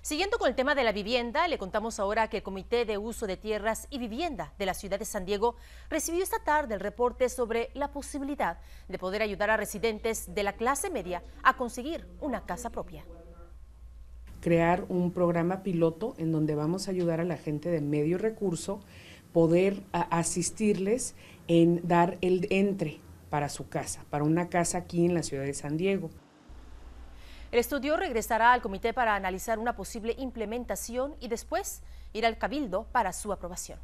Siguiendo con el tema de la vivienda, le contamos ahora que el Comité de Uso de Tierras y Vivienda de la ciudad de San Diego recibió esta tarde el reporte sobre la posibilidad de poder ayudar a residentes de la clase media a conseguir una casa propia. Crear un programa piloto en donde vamos a ayudar a la gente de medio recurso, poder asistirles en dar el entre para su casa, para una casa aquí en la ciudad de San Diego. El estudio regresará al comité para analizar una posible implementación y después ir al cabildo para su aprobación.